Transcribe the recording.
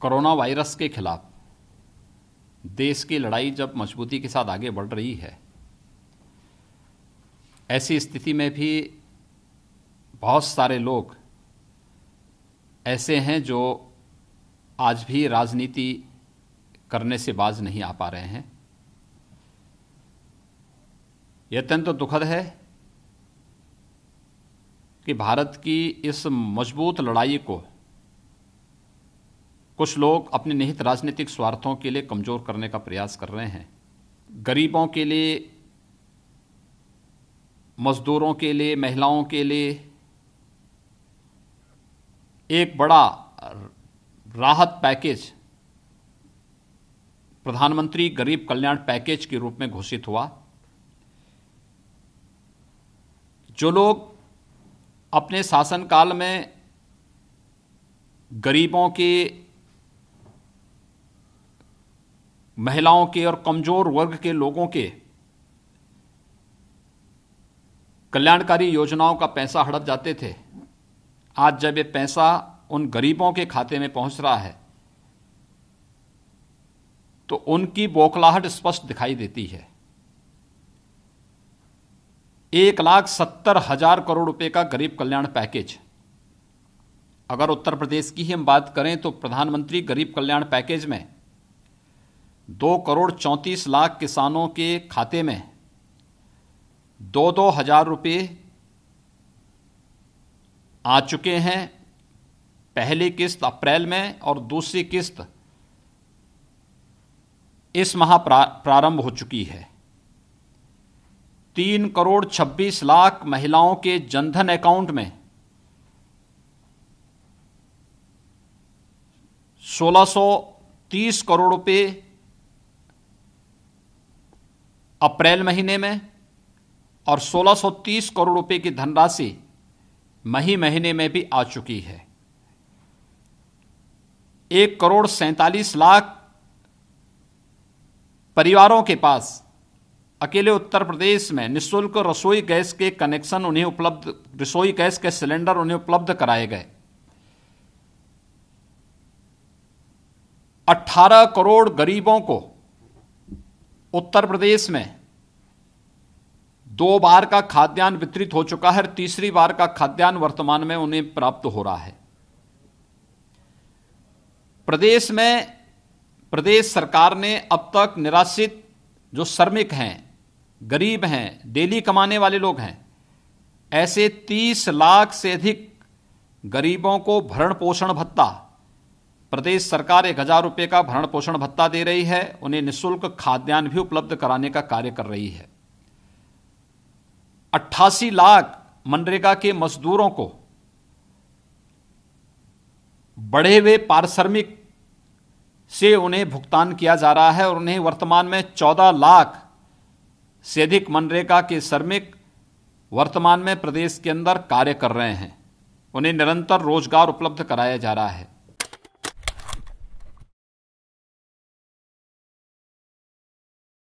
corona virus के खिलाफ देश की लड़ाई जब मजबूती के साथ आगे बढ़ रही है ऐसी स्थिति में भी बहुत सारे लोग ऐसे हैं जो आज भी राजनीति करने से बाज नहीं आ पा रहे हैं यह अत्यंत तो दुखद है कि भारत की इस मजबूत लड़ाई को कुछ लोग अपने निहित राजनीतिक स्वार्थों के लिए कमज़ोर करने का प्रयास कर रहे हैं गरीबों के लिए मज़दूरों के लिए महिलाओं के लिए एक बड़ा राहत पैकेज प्रधानमंत्री गरीब कल्याण पैकेज के रूप में घोषित हुआ जो लोग अपने शासनकाल में गरीबों के महिलाओं के और कमजोर वर्ग के लोगों के कल्याणकारी योजनाओं का पैसा हड़प जाते थे आज जब ये पैसा उन गरीबों के खाते में पहुंच रहा है तो उनकी बौखलाहट स्पष्ट दिखाई देती है एक लाख सत्तर हजार करोड़ रुपए का गरीब कल्याण पैकेज अगर उत्तर प्रदेश की ही हम बात करें तो प्रधानमंत्री गरीब कल्याण पैकेज में दो करोड़ चौंतीस लाख किसानों के खाते में दो दो हज़ार रुपये आ चुके हैं पहली किस्त अप्रैल में और दूसरी किस्त इस माह प्रारंभ हो चुकी है तीन करोड़ छब्बीस लाख महिलाओं के जनधन अकाउंट में सोलह सौ तीस करोड़ रुपये अप्रैल महीने में और 1630 करोड़ रुपए की धनराशि मही महीने में भी आ चुकी है एक करोड़ सैंतालीस लाख परिवारों के पास अकेले उत्तर प्रदेश में निशुल्क रसोई गैस के कनेक्शन उन्हें उपलब्ध रसोई गैस के सिलेंडर उन्हें उपलब्ध कराए गए 18 करोड़ गरीबों को उत्तर प्रदेश में दो बार का खाद्यान्न वितरित हो चुका है और तीसरी बार का खाद्यान्न वर्तमान में उन्हें प्राप्त हो रहा है प्रदेश में प्रदेश सरकार ने अब तक निराश्रित जो श्रमिक हैं गरीब हैं डेली कमाने वाले लोग हैं ऐसे 30 लाख से अधिक गरीबों को भरण पोषण भत्ता प्रदेश सरकार एक हजार रुपये का भरण पोषण भत्ता दे रही है उन्हें निशुल्क खाद्यान्न भी उपलब्ध कराने का कार्य कर रही है अट्ठासी लाख मनरेगा के मजदूरों को बढ़े हुए पारिश्रमिक से उन्हें भुगतान किया जा रहा है और उन्हें वर्तमान में चौदह लाख से अधिक मनरेगा के श्रमिक वर्तमान में प्रदेश के अंदर कार्य कर रहे हैं उन्हें निरंतर रोजगार उपलब्ध कराया जा रहा है